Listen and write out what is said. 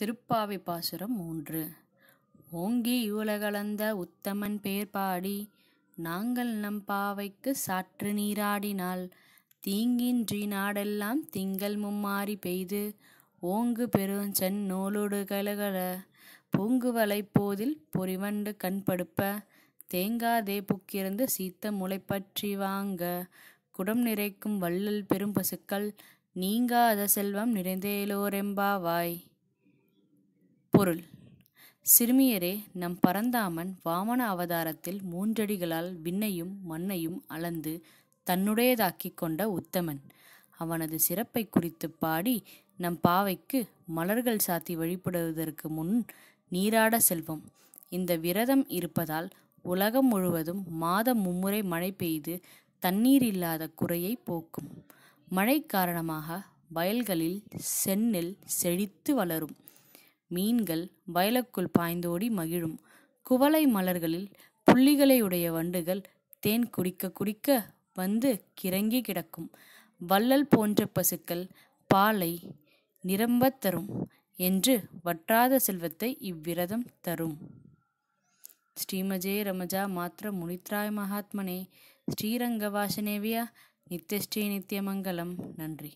திருப்பாவி பாசுரம் மூன்று ஓங்கி யுலகளந்த உத்தமன் பேர் பாடி நாங்கள் நம் பாவைக்கு சாற்று நீராடினால் தீங்கின்றி நாடெல்லாம் திங்கள் மும்மாறி பெய்து ஓங்கு பெருஞ்சன் நூலுடு கலகல பூங்குவலை போதில் பொறிவண்டு கண்படுப்ப தேங்காதே புக்கிருந்து சீத்த முளை பற்றி வாங்க குடம் நிறைக்கும் வள்ளல் பெரும் பசுக்கள் நீங்காத செல்வம் நிறைந்தேலோரெம்பாவாய் பொருள் சிறுமியரே நம் பரந்தாமன் வாமன அவதாரத்தில் மூன்றடிகளால் விண்ணையும் மண்ணையும் அளந்து தன்னுடையதாக்கிக் கொண்ட உத்தமன் அவனது சிறப்பை குறித்து பாடி நம் பாவைக்கு மலர்கள் சாத்தி வழிபடுவதற்கு முன் நீராட செல்வம் இந்த விரதம் இருப்பதால் உலகம் முழுவதும் மாதம் மும்முறை மழை பெய்து தண்ணீர் இல்லாத குறையை போக்கும் மழை காரணமாக வயல்களில் செந்நெல் செழித்து வளரும் மீன்கள் வயலுக்குள் பாய்ந்தோடி மகிழும் குவளை மலர்களில் புள்ளிகளை உடைய வண்டுகள் தேன் குடிக்க குடிக்க வந்து கிறங்கி கிடக்கும் வள்ளல் போன்ற பசுக்கள் பாலை நிரம்பத் தரும் என்று வற்றாத செல்வத்தை இவ்விரதம் தரும் ஸ்ரீமஜே ரமஜா மாத்திர முனித்ராய் மகாத்மனே ஸ்ரீரங்கவாசனேவியா நித்தியஸ்ரீ நித்தியமங்கலம் நன்றி